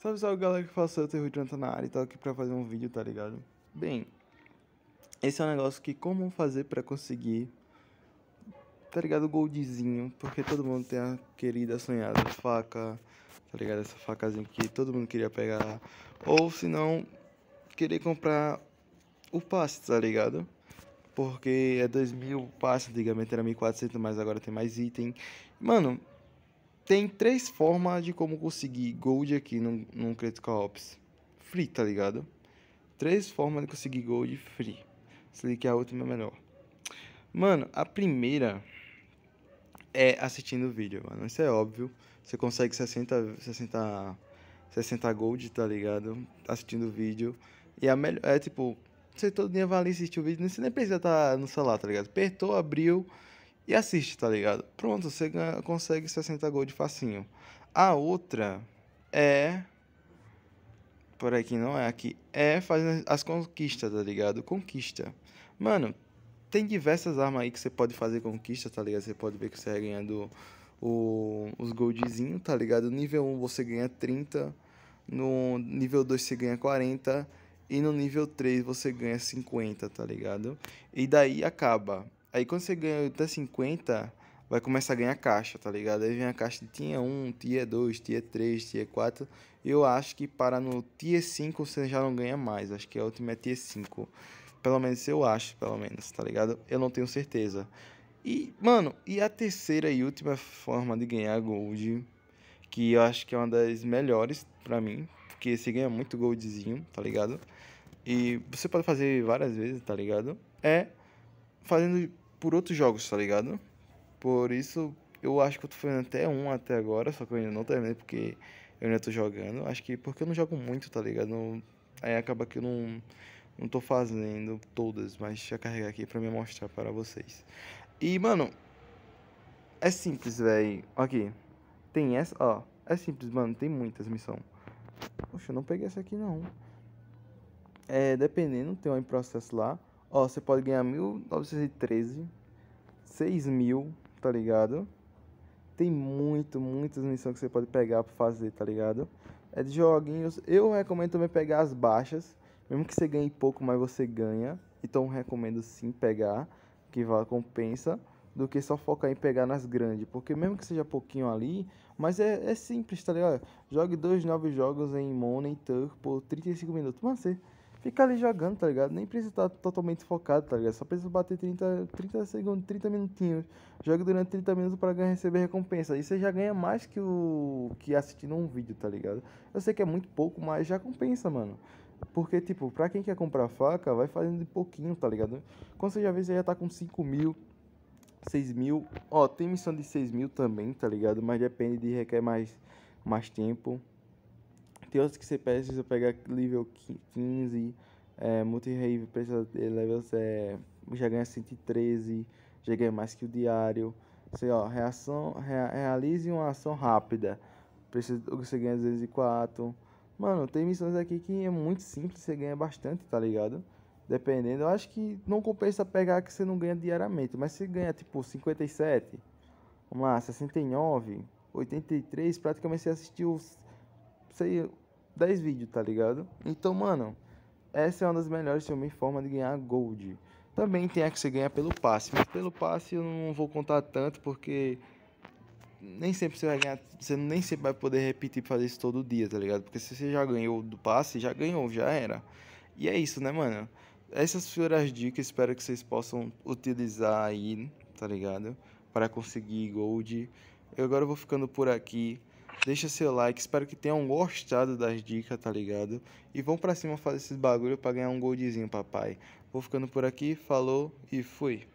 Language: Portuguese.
Salve, salve galera que faça o Terror de tá na área e tal tá aqui pra fazer um vídeo, tá ligado? Bem, esse é um negócio que como fazer pra conseguir, tá ligado, goldzinho, porque todo mundo tem a querida sonhada faca, tá ligado, essa facazinha que todo mundo queria pegar, ou se não, querer comprar o passe, tá ligado? Porque é 2000 passe, antigamente era 1400, mas agora tem mais item. Mano, tem três formas de como conseguir gold aqui no, no Critical Ops free, tá ligado? Três formas de conseguir gold free. Se liga que é a última é melhor. Mano, a primeira é assistindo o vídeo, mano. Isso é óbvio. Você consegue 60, 60, 60 gold, tá ligado? Assistindo o vídeo. E a melhor. É tipo, você todo dia vai ali assistir o vídeo. Você nem precisa estar tá no celular, tá ligado? Apertou, abriu e assiste, tá ligado? Pronto, você ganha, consegue 60 gold facinho. A outra é. Por aqui não é aqui. É fazendo as conquistas, tá ligado? Conquista. Mano, tem diversas armas aí que você pode fazer conquista, tá ligado? Você pode ver que você vai ganhando o, os goldzinhos, tá ligado? Nível 1 você ganha 30. No nível 2 você ganha 40. E no nível 3 você ganha 50, tá ligado? E daí acaba. Aí quando você ganha até 50, vai começar a ganhar caixa, tá ligado? Aí vem a caixa de tier 1, tier 2, tier 3, tier 4. Eu acho que para no tier 5 você já não ganha mais. Acho que a última é tier 5. Pelo menos eu acho, pelo menos, tá ligado? Eu não tenho certeza. E, mano, e a terceira e última forma de ganhar gold, que eu acho que é uma das melhores pra mim, porque você ganha muito goldzinho, tá ligado? E você pode fazer várias vezes, tá ligado? É fazendo por outros jogos, tá ligado? Por isso, eu acho que eu tô fazendo até um até agora, só que eu ainda não terminei porque eu ainda tô jogando. Acho que porque eu não jogo muito, tá ligado? aí acaba que eu não, não tô fazendo todas, mas deixa eu carregar aqui pra me mostrar para vocês. E, mano, é simples, velho. Aqui, tem essa, ó. É simples, mano, tem muitas missões. Poxa, eu não peguei essa aqui, não. É, dependendo, tem um em processo lá. Ó, você pode ganhar 1913, 6000, tá ligado? Tem muito, muitas missões que você pode pegar pra fazer, tá ligado? É de joguinhos. Eu recomendo também pegar as baixas. Mesmo que você ganhe pouco, mas você ganha. Então recomendo sim pegar, que vale compensa, do que só focar em pegar nas grandes. Porque mesmo que seja pouquinho ali, mas é, é simples, tá ligado? Jogue dois novos jogos em Money Turk por 35 minutos. Mas você fica ali jogando, tá ligado? Nem precisa estar totalmente focado, tá ligado? Só precisa bater 30, 30 segundos, 30 minutinhos. Joga durante 30 minutos para receber recompensa. Aí você já ganha mais que o que assistindo um vídeo, tá ligado? Eu sei que é muito pouco, mas já compensa, mano. Porque, tipo, pra quem quer comprar faca, vai fazendo de pouquinho, tá ligado? Quando você já vê, você já tá com 5 mil, 6 mil. Ó, tem missão de 6 mil também, tá ligado? Mas depende de requer mais, mais tempo. Tem outros que você precisa pegar nível 15, é, Multi-Rave precisa de levels, é, já ganha 113, já ganha mais que o diário. sei ó, reação, rea, realize uma ação rápida, precisa, você ganha 204. Mano, tem missões aqui que é muito simples, você ganha bastante, tá ligado? Dependendo, eu acho que não compensa pegar que você não ganha diariamente, mas se ganha tipo 57, vamos lá, 69, 83, praticamente você assistiu sei 10 vídeos, tá ligado? Então, mano, essa é uma das melhores, se formas de ganhar gold. Também tem a que você ganha pelo passe, mas pelo passe eu não vou contar tanto porque nem sempre você vai ganhar, você nem sempre vai poder repetir fazer isso todo dia, tá ligado? Porque se você já ganhou do passe, já ganhou, já era. E é isso, né, mano? Essas foram as dicas, espero que vocês possam utilizar aí, tá ligado? Para conseguir gold. Eu agora vou ficando por aqui. Deixa seu like, espero que tenham gostado das dicas, tá ligado? E vão pra cima fazer esses bagulho pra ganhar um goldzinho, papai. Vou ficando por aqui, falou e fui.